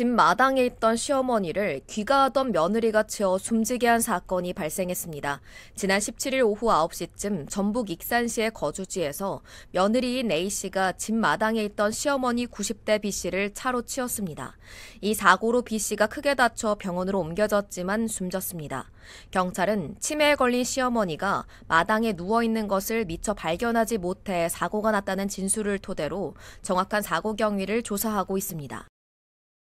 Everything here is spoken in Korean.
집 마당에 있던 시어머니를 귀가하던 며느리가 치어 숨지게 한 사건이 발생했습니다. 지난 17일 오후 9시쯤 전북 익산시의 거주지에서 며느리인 A씨가 집 마당에 있던 시어머니 90대 B씨를 차로 치었습니다. 이 사고로 B씨가 크게 다쳐 병원으로 옮겨졌지만 숨졌습니다. 경찰은 치매에 걸린 시어머니가 마당에 누워있는 것을 미처 발견하지 못해 사고가 났다는 진술을 토대로 정확한 사고 경위를 조사하고 있습니다.